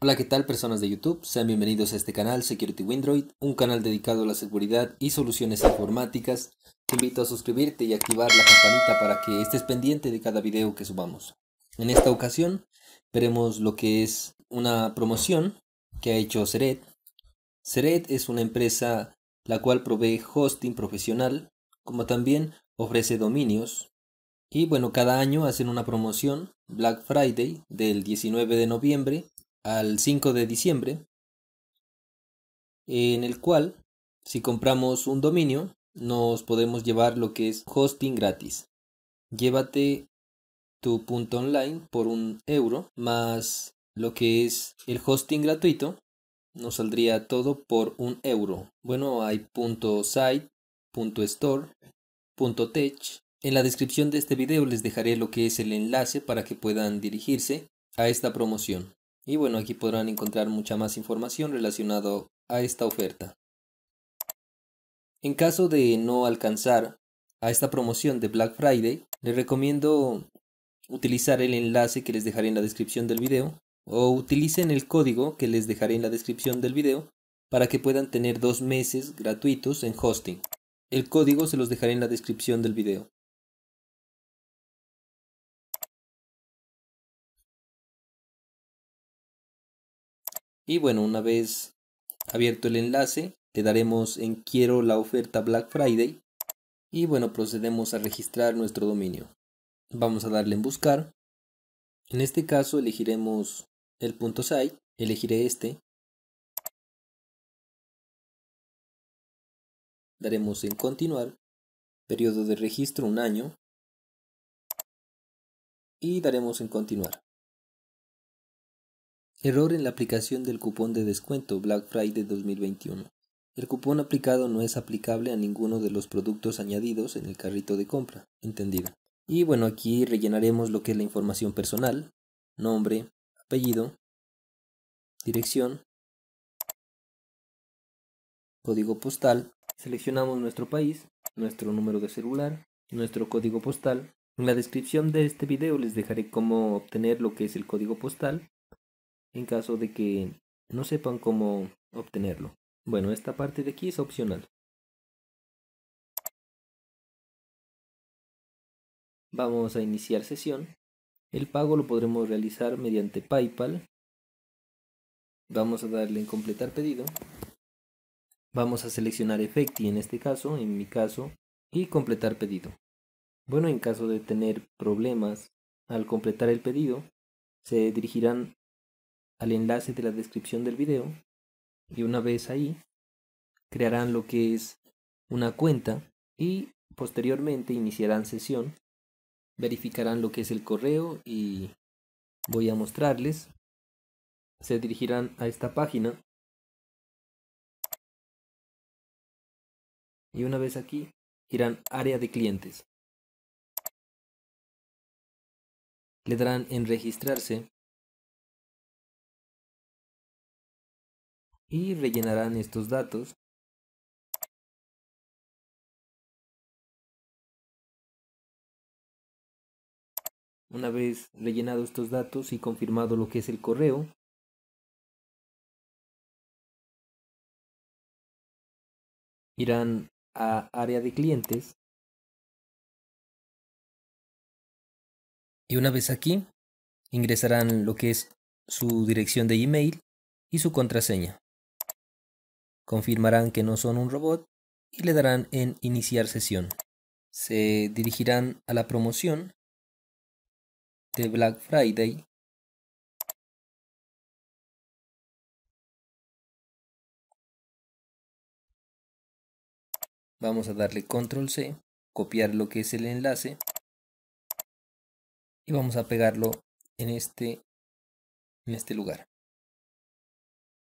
Hola, ¿qué tal personas de YouTube? Sean bienvenidos a este canal Security Windroid, un canal dedicado a la seguridad y soluciones informáticas. Te invito a suscribirte y activar la campanita para que estés pendiente de cada video que subamos. En esta ocasión veremos lo que es una promoción que ha hecho Seret. Seret es una empresa la cual provee hosting profesional, como también ofrece dominios. Y bueno, cada año hacen una promoción Black Friday del 19 de noviembre al 5 de diciembre, en el cual, si compramos un dominio, nos podemos llevar lo que es hosting gratis. Llévate tu punto online por un euro más lo que es el hosting gratuito nos saldría todo por un euro bueno hay punto site punto store punto tech en la descripción de este video les dejaré lo que es el enlace para que puedan dirigirse a esta promoción y bueno, aquí podrán encontrar mucha más información relacionada a esta oferta. En caso de no alcanzar a esta promoción de Black Friday, les recomiendo utilizar el enlace que les dejaré en la descripción del video o utilicen el código que les dejaré en la descripción del video para que puedan tener dos meses gratuitos en hosting. El código se los dejaré en la descripción del video. Y bueno, una vez abierto el enlace, le daremos en quiero la oferta Black Friday. Y bueno, procedemos a registrar nuestro dominio. Vamos a darle en buscar. En este caso elegiremos el punto site, elegiré este. Daremos en continuar, periodo de registro un año y daremos en continuar. Error en la aplicación del cupón de descuento Black Friday 2021. El cupón aplicado no es aplicable a ninguno de los productos añadidos en el carrito de compra. Entendido. Y bueno, aquí rellenaremos lo que es la información personal, nombre, apellido, dirección, código postal. Seleccionamos nuestro país, nuestro número de celular, nuestro código postal. En la descripción de este video les dejaré cómo obtener lo que es el código postal en caso de que no sepan cómo obtenerlo. Bueno, esta parte de aquí es opcional. Vamos a iniciar sesión. El pago lo podremos realizar mediante PayPal. Vamos a darle en completar pedido. Vamos a seleccionar Efecti en este caso, en mi caso, y completar pedido. Bueno, en caso de tener problemas al completar el pedido, se dirigirán al enlace de la descripción del video y una vez ahí crearán lo que es una cuenta y posteriormente iniciarán sesión, verificarán lo que es el correo y voy a mostrarles. Se dirigirán a esta página y una vez aquí irán área de clientes. Le darán en registrarse y rellenarán estos datos. Una vez rellenado estos datos y confirmado lo que es el correo, irán a área de clientes. Y una vez aquí, ingresarán lo que es su dirección de email y su contraseña confirmarán que no son un robot y le darán en iniciar sesión. Se dirigirán a la promoción de Black Friday Vamos a darle control C, copiar lo que es el enlace y vamos a pegarlo en este, en este lugar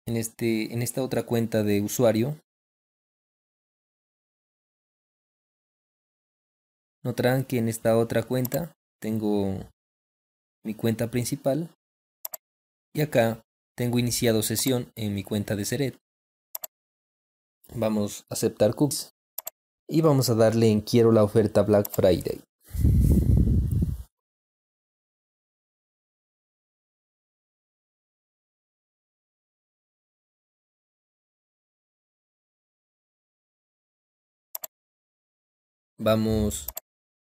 en, este, en esta otra cuenta de usuario. Notarán que en esta otra cuenta tengo mi cuenta principal y acá tengo iniciado sesión en mi cuenta de Seret. Vamos a aceptar cookies y vamos a darle en quiero la oferta Black Friday. vamos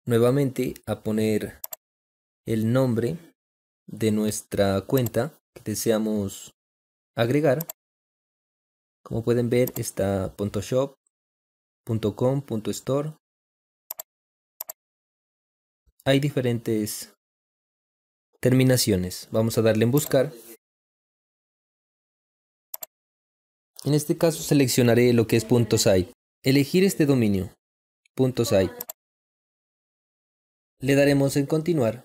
nuevamente a poner el nombre de nuestra cuenta que deseamos agregar. Como pueden ver está .shop.com.store. Hay diferentes terminaciones. Vamos a darle en buscar. En este caso seleccionaré lo que es .site. Elegir este dominio puntos hay. Le daremos en continuar.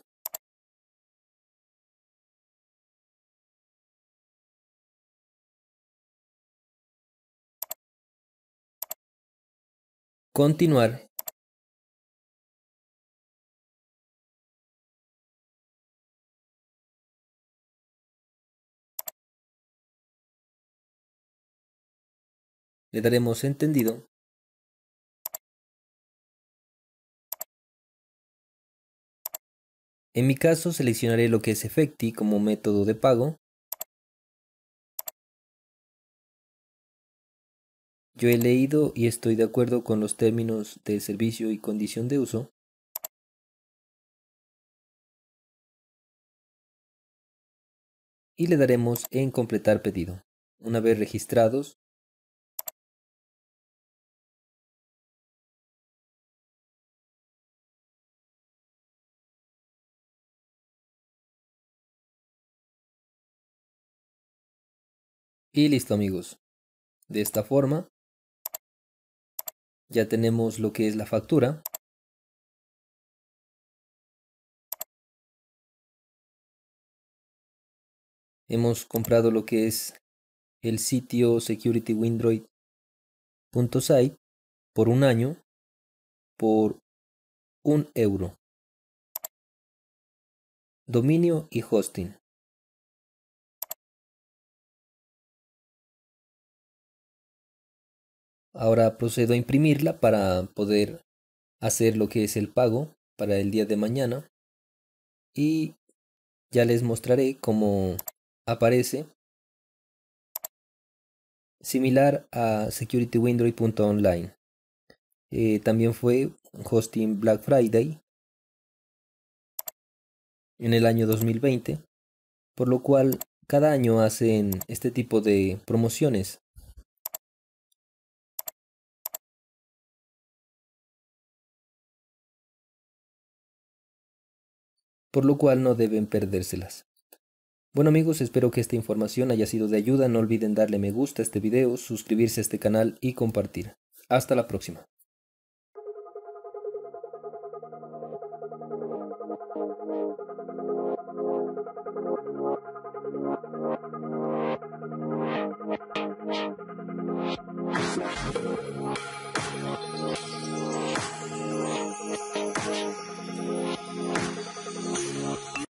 Continuar. Le daremos entendido. En mi caso seleccionaré lo que es Efecti como método de pago. Yo he leído y estoy de acuerdo con los términos de servicio y condición de uso. Y le daremos en completar pedido. Una vez registrados, Y listo amigos. De esta forma ya tenemos lo que es la factura. Hemos comprado lo que es el sitio security.windroid.site por un año por un euro. Dominio y hosting. Ahora procedo a imprimirla para poder hacer lo que es el pago para el día de mañana. Y ya les mostraré cómo aparece. Similar a security.window.online. Eh, también fue hosting Black Friday en el año 2020, por lo cual cada año hacen este tipo de promociones por lo cual no deben perdérselas. Bueno amigos, espero que esta información haya sido de ayuda, no olviden darle me gusta a este video, suscribirse a este canal y compartir. Hasta la próxima.